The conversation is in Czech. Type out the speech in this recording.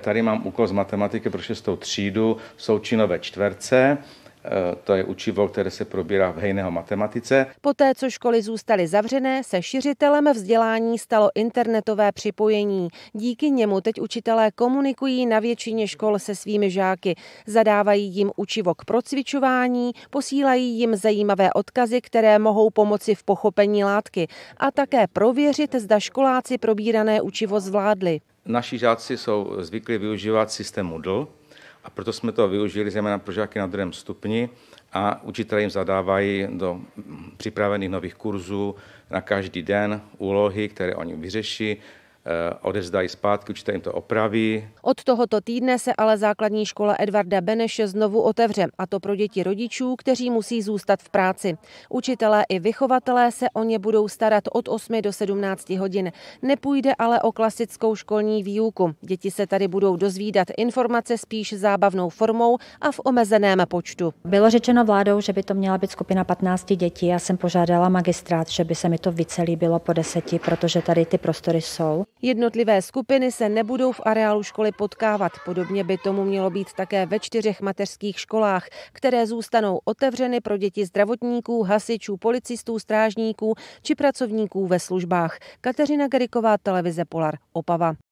Tady mám úkol z matematiky pro šestou třídu, součinové čtverce. Eh, to je učivo, které se probírá v Hejného matematice. Poté, co školy zůstaly zavřené, se šiřitelem vzdělání stalo internetové připojení. Díky němu teď učitelé komunikují na většině škol se svými žáky. Zadávají jim učivo k procvičování, posílají jim zajímavé odkazy, které mohou pomoci v pochopení látky a také prověřit, zda školáci probírané učivo zvládli. Naši žáci jsou zvyklí využívat systém Moodle, a proto jsme to využili zejména pro žáky na druhém stupni a učitelé jim zadávají do připravených nových kurzů na každý den úlohy, které oni vyřeší Eh, odezdají zpátky, učitel jim to opraví. Od tohoto týdne se ale základní škola Edvarda Beneše znovu otevře, a to pro děti rodičů, kteří musí zůstat v práci. Učitelé i vychovatelé se o ně budou starat od 8 do 17 hodin. Nepůjde ale o klasickou školní výuku. Děti se tady budou dozvídat informace spíš zábavnou formou a v omezeném počtu. Bylo řečeno vládou, že by to měla být skupina 15 dětí. Já jsem požádala magistrát, že by se mi to vycelí bylo po deseti, protože tady ty prostory jsou. Jednotlivé skupiny se nebudou v areálu školy potkávat. Podobně by tomu mělo být také ve čtyřech mateřských školách, které zůstanou otevřeny pro děti zdravotníků, hasičů, policistů, strážníků či pracovníků ve službách. Kateřina Geriková, televize Polar, Opava.